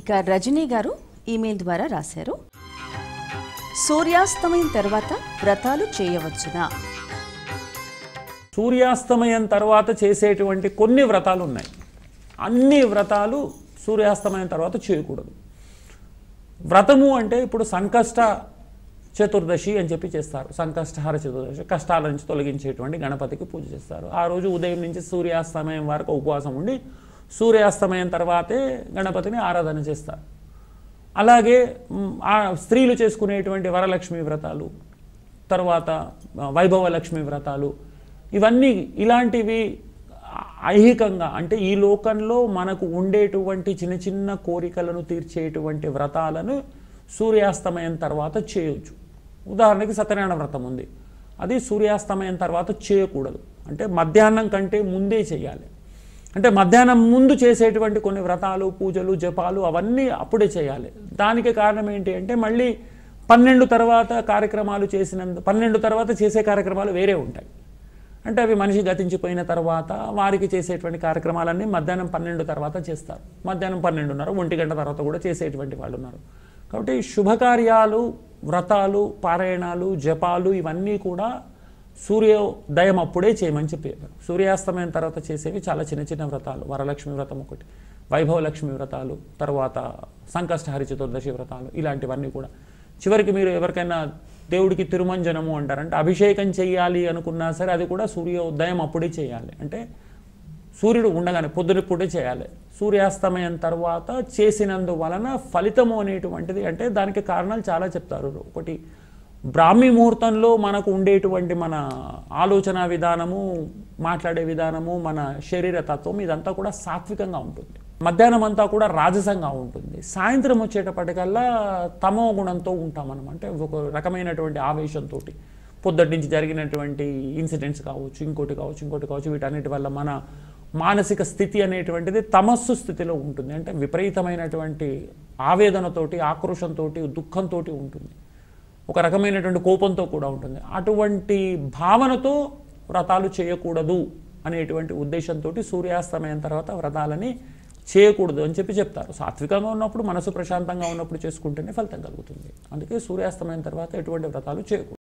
ఇక రజనీ గారు ఈమెయిల్ ద్వారా రాశారు సూర్యాస్తమయం తర్వాత వ్రతాలు చేయవచ్చునా సూర్యాస్తమయం తర్వాత చేసేటువంటి కొన్ని వ్రతాలు ఉన్నాయి అన్ని వ్రతాలు సూర్యాస్తమయం తర్వాత చేయకూడదు వ్రతము అంటే ఇప్పుడు సంకష్ట చతుర్దశి అని చెప్పి చేస్తారు సంకష్టహార చతుర్దశి కష్టాల నుంచి తొలగించేటువంటి గణపతికి పూజ చేస్తారు ఆ రోజు ఉదయం నుంచి సూర్యాస్తమయం వరకు ఉపవాసం ఉండి సూర్యాస్తమయం తర్వాతే గణపతిని ఆరాధన చేస్తారు అలాగే స్త్రీలు చేసుకునేటువంటి వరలక్ష్మి వ్రతాలు తర్వాత వైభవ లక్ష్మి వ్రతాలు ఇవన్నీ ఇలాంటివి ఐహికంగా అంటే ఈ లోకంలో మనకు ఉండేటువంటి చిన్న చిన్న కోరికలను తీర్చేటువంటి వ్రతాలను సూర్యాస్తమయం తర్వాత చేయొచ్చు ఉదాహరణకి సత్యనారాయణ వ్రతం ఉంది అది సూర్యాస్తమయం తర్వాత చేయకూడదు అంటే మధ్యాహ్నం కంటే ముందే చేయాలి అంటే మధ్యాహ్నం ముందు చేసేటువంటి కొన్ని వ్రతాలు పూజలు జపాలు అవన్నీ అప్పుడే చేయాలి దానికి కారణం ఏంటి అంటే మళ్ళీ పన్నెండు తర్వాత కార్యక్రమాలు చేసిన పన్నెండు తర్వాత చేసే కార్యక్రమాలు వేరే ఉంటాయి అంటే అవి మనిషి గతించిపోయిన తర్వాత వారికి చేసేటువంటి కార్యక్రమాలన్నీ మధ్యాహ్నం పన్నెండు తర్వాత చేస్తారు మధ్యాహ్నం పన్నెండున్నర ఒంటి గంట తర్వాత కూడా చేసేటువంటి వాళ్ళు ఉన్నారు కాబట్టి శుభకార్యాలు వ్రతాలు పారాయణాలు జపాలు ఇవన్నీ కూడా సూర్యోదయం అప్పుడే చేయమని చెప్పేవారు సూర్యాస్తమయం తర్వాత చేసేవి చాలా చిన్న చిన్న వ్రతాలు వరలక్ష్మి వ్రతం ఒకటి వైభవలక్ష్మి వ్రతాలు తర్వాత సంకష్టహరి చతుర్దశి వ్రతాలు ఇలాంటివన్నీ కూడా చివరికి మీరు ఎవరికైనా దేవుడికి తిరుమంజనము అంటారంటే అభిషేకం చేయాలి అనుకున్నా సరే అది కూడా సూర్యోదయం అప్పుడే చేయాలి అంటే సూర్యుడు ఉండగానే పొద్దునప్పుడే చేయాలి సూర్యాస్తమయం తర్వాత చేసినందువలన ఫలితము అనేటువంటిది అంటే దానికి కారణాలు చాలా చెప్తారు ఒకటి బ్రాహ్మీ ముహూర్తంలో మనకు ఉండేటువంటి మన ఆలోచన విధానము మాట్లాడే విధానము మన శరీర తత్వం ఇదంతా కూడా సాత్వికంగా ఉంటుంది మధ్యాహ్నం అంతా కూడా రాజసంగా ఉంటుంది సాయంత్రం వచ్చేటప్పటికల్లా తమో గుణంతో ఉంటామన్నమాట అంటే ఒక రకమైనటువంటి ఆవేశంతో పొద్దుటి నుంచి జరిగినటువంటి ఇన్సిడెంట్స్ కావచ్చు ఇంకోటి కావచ్చు ఇంకోటి కావచ్చు వీటన్నిటి వల్ల మన మానసిక స్థితి అనేటువంటిది తమస్సు స్థితిలో ఉంటుంది అంటే విపరీతమైనటువంటి ఆవేదనతోటి ఆక్రోషంతో దుఃఖంతో ఉంటుంది ఒక రకమైనటువంటి కోపంతో కూడా ఉంటుంది అటువంటి భావనతో వ్రతాలు చేయకూడదు అనేటువంటి ఉద్దేశంతో సూర్యాస్తమయం తర్వాత వ్రతాలని చేయకూడదు అని చెప్పి చెప్తారు సాత్వికంగా ఉన్నప్పుడు మనసు ప్రశాంతంగా ఉన్నప్పుడు చేసుకుంటేనే ఫలితం కలుగుతుంది అందుకే సూర్యాస్తమయం తర్వాత ఎటువంటి వ్రతాలు చేయకూడదు